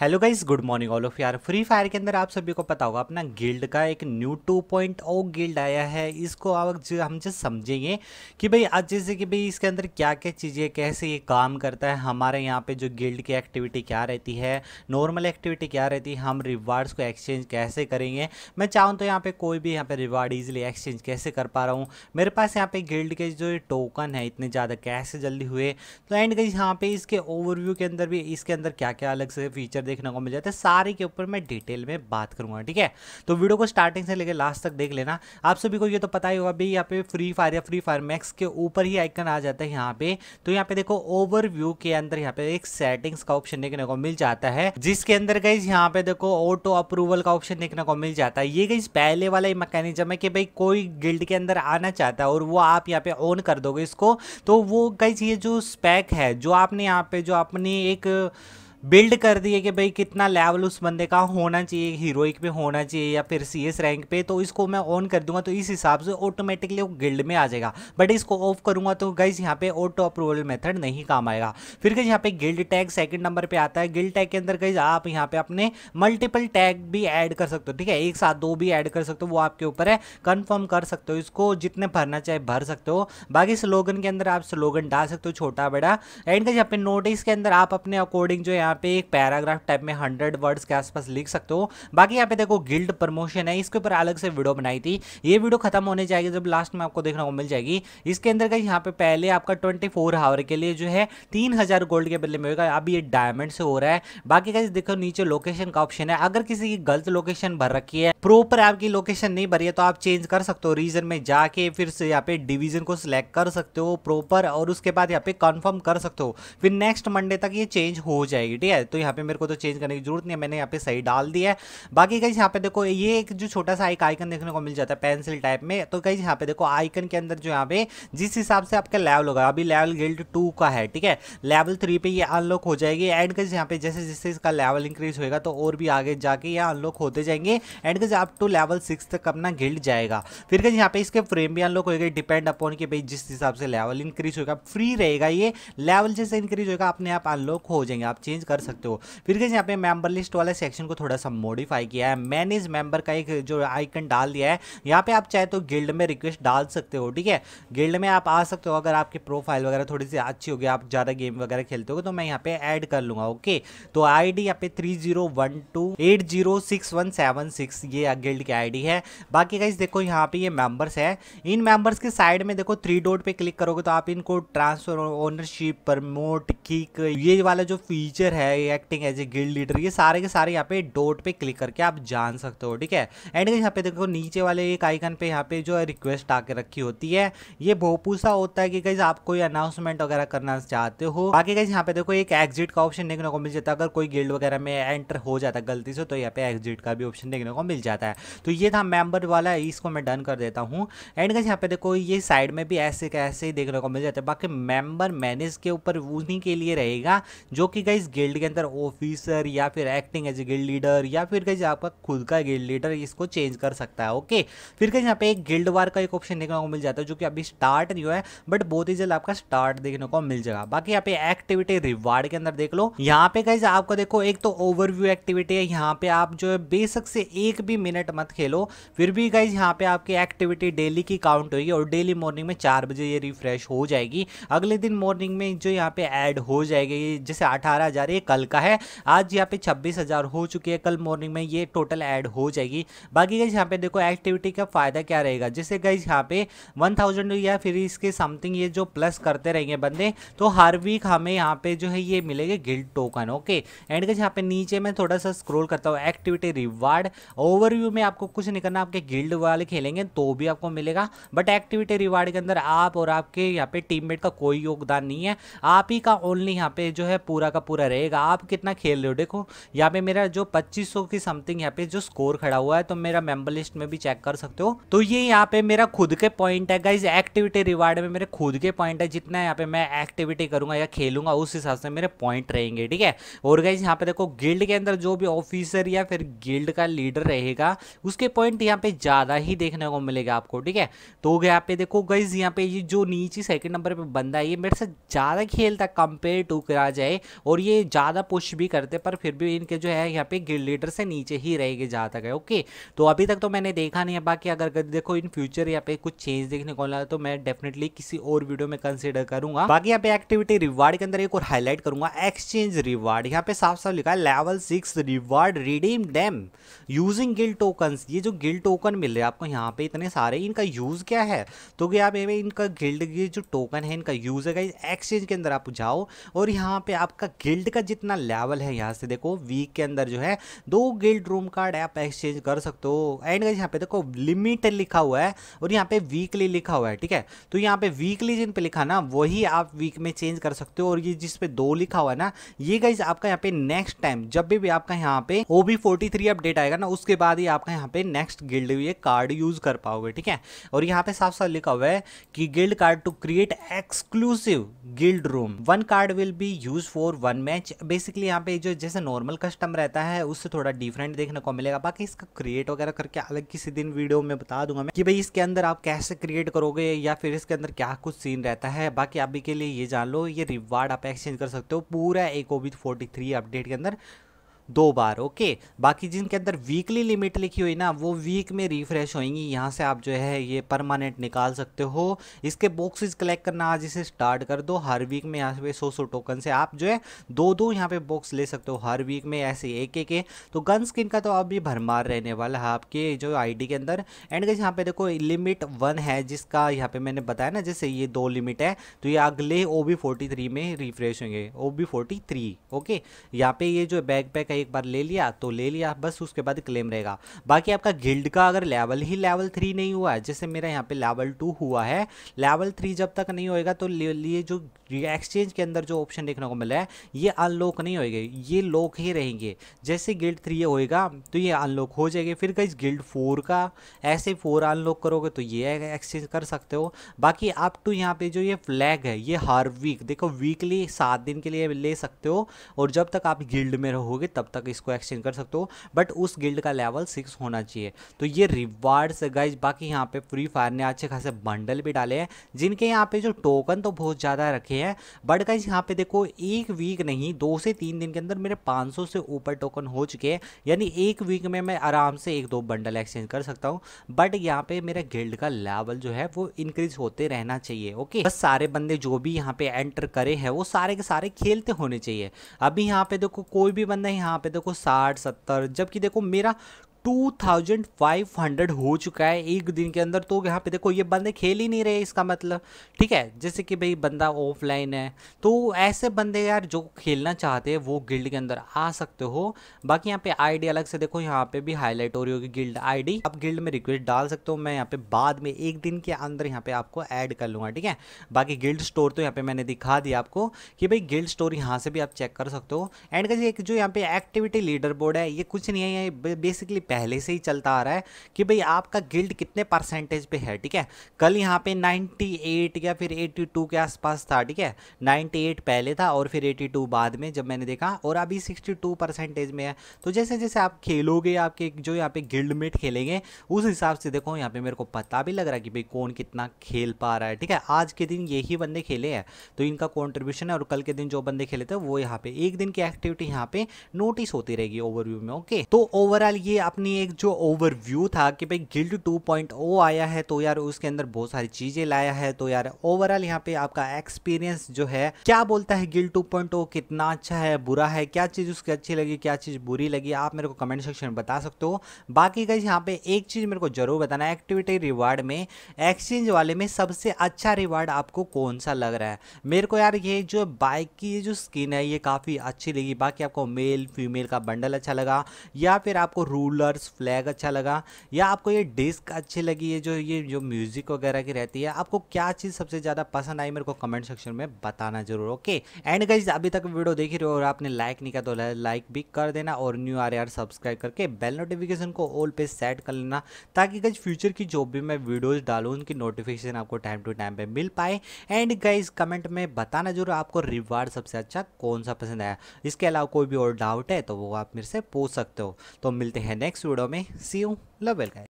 hello guys good morning all of यार free fire के अंदर आप सभी को पता होगा अपना गिल्ड का एक new two point O guild आया है इसको आप जो हम जो समझेंगे कि भाई आज जैसे कि भाई इसके अंदर क्या क्या चीज़ें कैसे ये काम करता है हमारे यहाँ पे जो गिल्ड की एक्टिविटी क्या रहती है नॉर्मल एक्टिविटी क्या रहती है हम रिवार्ड्स को एक्सचेंज कैसे करेंगे मैं चाहूँ तो यहाँ पर कोई भी यहाँ पर रिवार्ड ईजिली एक्सचेंज कैसे कर पा रहा हूँ मेरे पास यहाँ पर गिल्ड के जो टोकन है इतने ज़्यादा कैसे जल्दी हुए तो एंड गई यहाँ पर इसके ओवरव्यू के अंदर भी इसके अंदर क्या क्या अलग से फीचर देखने को मिल जाते हैं सारे के ऊपर मैं डिटेल में बात करूंगा ठीक है तो वीडियो को स्टार्टिंग से लेकर लास्ट तक देख लेना आप सभी को ये तो पता ही होगा भाई यहाँ पे फ्री फायर या फ्री फायर मैक्स के ऊपर ही आइकन आ जाता है यहाँ पे तो यहाँ पे देखो ओवर के अंदर यहाँ पे एक सेटिंग्स का ऑप्शन देखने को मिल जाता है जिसके अंदर गई यहाँ पे देखो ऑटो अप्रूवल का ऑप्शन देखने को मिल जाता है ये गई पहले वाला मैकेनिज्म है कि भाई कोई गिल्ड के अंदर आना चाहता है और वो आप यहाँ पे ऑन कर दोगे इसको तो वो गई ये जो स्पैक है जो आपने यहाँ पे जो अपनी एक बिल्ड कर दिए कि भाई कितना लेवल उस बंदे का होना चाहिए हीरोइक पे होना चाहिए या फिर सी रैंक पे तो इसको मैं ऑन कर दूंगा तो इस हिसाब से ऑटोमेटिकली वो गिल्ड में आ जाएगा बट इसको ऑफ करूंगा तो गाइज यहाँ पे ऑटो अप्रूवल मेथड नहीं काम आएगा फिर गई यहाँ पे गिल्ड टैग सेकंड नंबर पे आता है गिल्ड टैग के अंदर गई आप यहाँ पे अपने मल्टीपल टैग भी ऐड कर सकते हो ठीक है एक साथ दो भी ऐड कर सकते हो वो आपके ऊपर है कन्फर्म कर सकते हो इसको जितने भरना चाहे भर सकते हो बाकी स्लोगन के अंदर आप स्लोगन डाल सकते हो छोटा बड़ा एंड गई यहाँ पे नोटिस के अंदर आप अपने अकॉर्डिंग जो है यहाँ पे एक पैराग्राफ टाइप में हंड्रेड वर्ड्स के आसपास लिख सकते हो बाकी यहाँ पे देखो गिल्ड प्रमोशन है इसके ऊपर अलग से वीडियो बनाई थी ये वीडियो खत्म होने जाएगी जब लास्ट में आपको देखने को मिल जाएगी इसके अंदर का यहाँ पे पहले आपका ट्वेंटी फोर आवर के लिए जो है तीन हज़ार गोल्ड के बदले मिलेगा अभी ये डायमंड से हो रहा है बाकी का देखो नीचे लोकेशन का ऑप्शन है अगर किसी की गलत लोकेशन भर रखी है प्रोपर आपकी लोकेशन नहीं भरी है तो आप चेंज कर सकते हो रीजन में जाके फिर से यहाँ पे डिवीजन को सिलेक्ट कर सकते हो प्रॉपर और उसके बाद यहाँ पे कंफर्म कर सकते हो फिर नेक्स्ट मंडे तक ये चेंज हो जाएगी ठीक है तो यहाँ पे मेरे को तो चेंज करने की जरूरत नहीं है मैंने यहाँ पे सही डाल दिया है बाकी कहीं यहाँ पे देखो ये एक जो छोटा सा एक आइकन देखने को मिल जाता है पेंसिल टाइप में तो कहीं यहाँ पे देखो आइकन के अंदर जो यहाँ पे जिस हिसाब से आपका लेवल होगा अभी लेवल गिल्ड टू का है ठीक है लेवल थ्री पे ये अनलॉक हो जाएगी एंड कहीं यहाँ पे जैसे जैसे इसका लेवल इंक्रीज होगा तो और भी आगे जाके ये अनलॉक होते जाएंगे एंड कहीं आप टू लेवल सिक्स तक अपना गिल्ड जाएगा फिर कहीं यहाँ पे इसके फ्रेम भी अनलॉक होगा डिपेंड अपॉन कि भाई जिस हिसाब से लेवल इंक्रीज होगा फ्री रहेगा ये लेवल जैसे इंक्रीज होगा अपने आप अनलॉक हो जाएंगे आप चेंज कर सकते हो फिर कैसे यहाँ पे मेंबर लिस्ट वाले सेक्शन को थोड़ा सा मॉडिफाई किया है मैनेज मेंबर का एक जो आइकन डाल दिया है यहाँ पे आप चाहे तो गिल्ड में रिक्वेस्ट डाल सकते हो ठीक है गिल्ड में आप आ सकते हो अगर आपकी प्रोफाइल वगैरह थोड़ी सी अच्छी होगी आप ज़्यादा गेम वगैरह खेलते हो तो मैं यहाँ पे ऐड कर लूँगा ओके तो आई डी पे थ्री ये गिल्ड की आई है बाकी कहीं देखो यहाँ पे ये मेम्बर्स है इन मेम्बर्स के साइड में देखो थ्री डोट पे क्लिक करोगे तो आप इनको ट्रांसफर ओनरशिप प्रमोट किक ये वाला जो फीचर है ये acting as a guild leader ये सारे के सारे यहाँ पे डोट पे क्लिक करके आप जान सकते हो ठीक है एंड यहाँ पे देखो नीचे वाले एक आइकन पे यहाँ पे जो रिक्वेस्ट आके रखी होती है ये भोपूसा होता है कि कहीं आप कोई अनाउंसमेंट वगैरह करना चाहते हो बाकी कहीं यहाँ पे देखो एक एग्जिट का ऑप्शन देखने को मिल जाता है अगर कोई गिल्ड वगैरह में एंटर हो जाता है गलती से तो यहाँ पे एग्जिट का भी ऑप्शन देखने को मिल जाता है तो ये था मेंबर वाला इसको मैं डन कर देता हूँ एंड कहीं यहाँ पे देखो ये साइड में भी ऐसे कैसे ही देखने को मिल जाता है बाकी मेंबर मैनेज के ऊपर उन्हीं के लिए रहेगा जो कि कहीं गिल्ड गिल्ड के अंदर ऑफिसर या फिर acting as a guild leader या फिर कहीं आपका खुद का गिल्ड लीडर इसको चेंज कर सकता है ओके फिर कहीं यहाँ पे एक गिल्ड वार का एक ऑप्शन देखने को मिल जाता है जो कि अभी स्टार्ट नहीं हुआ है बट बहुत ही जल्द आपका स्टार्ट देखने को मिल जाएगा बाकी यहाँ पे एक्टिविटी रिवार्ड के अंदर देख लो यहाँ पे कहीं आपको देखो एक तो ओवरव्यू एक्टिविटी है यहाँ पे आप जो है बेसक से एक भी मिनट मत खेलो फिर भी गाइज यहाँ पे आपकी एक्टिविटी डेली की काउंट होगी और डेली मॉर्निंग में चार बजे ये रिफ्रेश हो जाएगी अगले दिन मॉर्निंग में जो यहाँ पे ऐड हो जाएगी जैसे अठारह हजार कल का है आज यहाँ पे छब्बीस हज़ार हो चुकी है कल मॉर्निंग में ये टोटल ऐड हो जाएगी बाकी गई यहाँ पे देखो एक्टिविटी का फ़ायदा क्या रहेगा जैसे गई यहाँ पे वन थाउजेंड या फिर इसके समथिंग ये जो प्लस करते रहेंगे बंदे तो हर वीक हमें यहाँ पे जो है ये मिलेंगे गिल्ड टोकन ओके एंड गई यहाँ पे नीचे में थोड़ा सा स्क्रोल करता हूँ एक्टिविटी रिवार्ड ओवरव्यू में आपको कुछ नहीं करना आपके गिल्ड वाले खेलेंगे तो भी आपको मिलेगा बट एक्टिविटी रिवार्ड के अंदर आप और आपके यहाँ पे टीम का कोई योगदान नहीं है आप ही का ओनली यहाँ पे जो है पूरा का पूरा रहेगा देखिएगा आप कितना खेल रहे हो देखो यहाँ पे मेरा जो 2500 की समथिंग यहाँ पे जो स्कोर खड़ा हुआ है तो मेरा मेंबर लिस्ट में भी चेक कर सकते हो तो ये यहाँ पे मेरा खुद के पॉइंट है गाइज एक्टिविटी रिवार्ड में मेरे खुद के पॉइंट है जितना यहाँ पे मैं एक्टिविटी करूंगा या खेलूंगा उस हिसाब से मेरे पॉइंट रहेंगे ठीक है और गाइज यहाँ पे देखो गिल्ड के अंदर जो भी ऑफिसर या फिर गिल्ड का लीडर रहेगा उसके पॉइंट यहाँ पे ज़्यादा ही देखने को मिलेगा आपको ठीक है तो यहाँ पे देखो गाइज यहाँ पे जो नीचे सेकंड नंबर पर बंदा है ये मेरे से ज़्यादा खेलता कंपेयर टू करा जाए और ये ज़्यादा पुश भी करते पर फिर भी इनके जो है यहाँ पे गिल्ड लीडर से नीचे ही रहेगी जहाँ तक है ओके तो अभी तक तो मैंने देखा नहीं है बाकी अगर देखो इन फ्यूचर यहाँ पे कुछ चेंज देखने को मिला तो मैं डेफिनेटली किसी और वीडियो में कंसिडर करूंगा बाकी यहाँ पे एक्टिविटी रिवार्ड के अंदर एक और हाईलाइट करूंगा एक्सचेंज रिवार्ड यहाँ पे साफ साफ लिखा है level six reward redeem them using guild token ये जो गिल टोकन मिल रहे हैं आपको यहाँ पे इतने सारे इनका यूज क्या है तो क्या आप इनका गिल्ड जो टोकन है इनका यूज है एक्सचेंज के अंदर आप जाओ और यहाँ पे आपका गिल्ड का का जितना लेवल है यहाँ से देखो वीक के अंदर जो है दो गिल्ड रूम कार्ड आप एक्सचेंज कर सकते हो एंड यहाँ पे देखो लिमिट लिखा हुआ है और यहाँ पे वीकली लिखा हुआ है ठीक है तो यहाँ पे वीकली जिन पे लिखा ना वही आप वीक में चेंज कर सकते हो और ये जिस पे दो लिखा हुआ है ना ये गाइज आपका यहाँ पे नेक्स्ट टाइम जब भी, भी आपका यहाँ पे ओ बी अपडेट आएगा ना उसके बाद ही आपका यहाँ पे नेक्स्ट गिल्ड ये कार्ड यूज कर पाओगे ठीक है और यहाँ पे साफ साफ लिखा हुआ है कि guild card to create exclusive guild room one card will be use for one match basically यहाँ पे जो जैसे नॉर्मल कस्टम रहता है उससे थोड़ा डिफरेंट देखने को मिलेगा बाकी इसका क्रिएट वगैरह करके अलग किसी दिन वीडियो में बता दूंगा मैं कि भाई इसके अंदर आप कैसे क्रिएट करोगे या फिर इसके अंदर क्या कुछ सीन रहता है बाकी अभी के लिए ये जान लो ये रिवार्ड आप एक्सचेंज कर सकते हो पूरा एक ओबी अपडेट के अंदर दो बार ओके बाकी जिनके अंदर वीकली लिमिट लिखी हुई ना वो वीक में रिफ्रेश होएंगी यहाँ से आप जो है ये परमानेंट निकाल सकते हो इसके बॉक्सेस कलेक्ट करना आज इसे स्टार्ट कर दो हर वीक में यहाँ पे सौ सौ टोकन से आप जो है दो दो यहाँ पे बॉक्स ले सकते हो हर वीक में ऐसे एक एक, तो गन स्किन का तो आप भी भरमार रहने वाला है आपके जो डी के अंदर एंड गैस यहाँ पे देखो लिमिट वन है जिसका यहाँ पे मैंने बताया ना जैसे ये दो लिमिट है तो ये अगले ओ बी फोर्टी थ्री में रिफ्रेश होंगे O B forty three okay यहाँ पे ये जो बैक पैक है एक बार ले लिया तो ले लिया बस उसके बाद क्लेम रहेगा बाकी आपका गिल्ड का अगर लेवल ही लेवल थ्री नहीं हुआ है जैसे मेरा यहाँ पे लेवल टू हुआ है लेवल थ्री जब तक नहीं होएगा तो लिए जो एक्सचेंज के अंदर जो ऑप्शन देखने को मिला है ये अनलॉक नहीं होएगा ये लॉक ही रहेंगे जैसे गिल्ड थ्री होएगा तो ये अनलॉक हो जाएगी फिर कहीं गिल्ड फोर का ऐसे फोर अनलॉक करोगे तो ये एक्सचेंज कर सकते हो बाकी आप टू यहाँ पे जो ये फ्लैग है ये हर वीक देखो वीकली सात दिन के लिए ले सकते हो और जब तक आप गिल्ड में रहोगे तब तक इसको एक्सचेंज कर सकते हो बट उस गिल्ड का लेवल सिक्स होना चाहिए तो ये रिवार्ड्स गाइज बाकी यहाँ पे फ्री फायर ने अच्छे खासे बंडल भी डाले हैं जिनके यहाँ पे जो टोकन तो बहुत ज़्यादा रखे हैं बट गाइज यहाँ पे देखो एक वीक नहीं दो से तीन दिन के अंदर मेरे पाँच से ऊपर टोकन हो चुके हैं यानी एक वीक में मैं आराम से एक दो बंडल एक्सचेंज कर सकता हूँ बट यहाँ पे मेरे गिल्ड का लेवल जो है वो इंक्रीज होते रहना चाहिए ओके बस सारे बंदे जो भी यहाँ पे एंटर करे हैं वो सारे के सारे खेलते होने चाहिए अभी यहाँ पे देखो कोई भी बंदा यहाँ यहाँ पे देखो साठ सत्तर जबकि देखो मेरा 2500 हो चुका है एक दिन के अंदर तो यहाँ पे देखो ये बंदे खेल ही नहीं रहे इसका मतलब ठीक है जैसे कि भाई बंदा ऑफलाइन है तो ऐसे बंदे यार जो खेलना चाहते हैं वो गिल्ड के अंदर आ सकते हो बाकी यहाँ पे आईडी अलग से देखो यहाँ पे भी हाईलाइट हो रही होगी गिल्ड आईडी आप गिल्ड में रिक्वेस्ट डाल सकते हो मैं यहाँ पे बाद में एक दिन के अंदर यहाँ पे आपको ऐड कर लूँगा ठीक है बाकी गिल्ड स्टोर तो यहाँ पे मैंने दिखा दिया आपको कि भाई गिल्ड स्टोर यहाँ से भी आप चेक कर सकते हो एंड का जो यहाँ पे एक्टिविटी लीडर बोर्ड है ये कुछ नहीं है बेसिकली पहले से ही चलता आ रहा है कि भाई आपका गिल्ड कितने परसेंटेज पे है ठीक है कल यहाँ पे 98 या फिर 82 के आसपास था ठीक है 98 पहले था और फिर 82 बाद में जब मैंने देखा और अभी 62 परसेंटेज में है तो जैसे जैसे आप खेलोगे आपके जो यहाँ पे गिल्ड मेट खेलेंगे उस हिसाब से देखो यहाँ पे मेरे को पता भी लग रहा है कि भाई कौन कितना खेल पा रहा है ठीक है आज के दिन यही बंदे खेले हैं तो इनका कॉन्ट्रीब्यूशन है और कल के दिन जो बंदे खेले थे वो यहाँ पे एक दिन की एक्टिविटी यहाँ पे नोटिस होती रहेगी ओवरव्यू में ओके तो ओवरऑल ये अपने अपनी एक जो ओवरव्यू था कि भाई गिल्ड 2.0 आया है तो यार उसके अंदर बहुत सारी चीज़ें लाया है तो यार ओवरऑल यहाँ पे आपका एक्सपीरियंस जो है क्या बोलता है गिल्ड 2.0 कितना अच्छा है बुरा है क्या चीज़ उसकी अच्छी लगी क्या चीज़ बुरी लगी आप मेरे को कमेंट सेक्शन में बता सकते हो बाकी गाइज यहाँ पे एक चीज़ मेरे को जरूर बताना है एक्टिविटी रिवार्ड में एक्सचेंज वाले में सबसे अच्छा रिवार्ड आपको कौन सा लग रहा है मेरे को यार ये जो बाइक की जो स्किन है ये काफ़ी अच्छी लगी बाकी आपको मेल फीमेल का बंडल अच्छा लगा या फिर आपको रूलर कलर्स फ्लैग अच्छा लगा या आपको ये डिस्क अच्छी लगी है जो ये जो म्यूज़िक वगैरह की रहती है आपको क्या चीज़ सबसे ज़्यादा पसंद आई मेरे को कमेंट सेक्शन में बताना जरूर ओके एंड गाइज अभी तक वीडियो देख रहे हो और आपने लाइक नहीं किया तो लाइक भी कर देना और न्यू आर आर सब्सक्राइब करके बेल नोटिफिकेशन को ऑल पे सेट कर लेना ताकि गज फ्यूचर की जो भी मैं वीडियोज़ डालूँ उनकी नोटिफिकेशन आपको टाइम टू टाइम पर मिल पाए एंड गाइज कमेंट में बताना जरूर आपको रिवार्ड सबसे अच्छा कौन सा पसंद आया इसके अलावा कोई भी और डाउट है तो वो आप मेरे से पूछ सकते हो तो मिलते हैं नेक्स्ट नेक्स्ट वीडियो में see you love well guys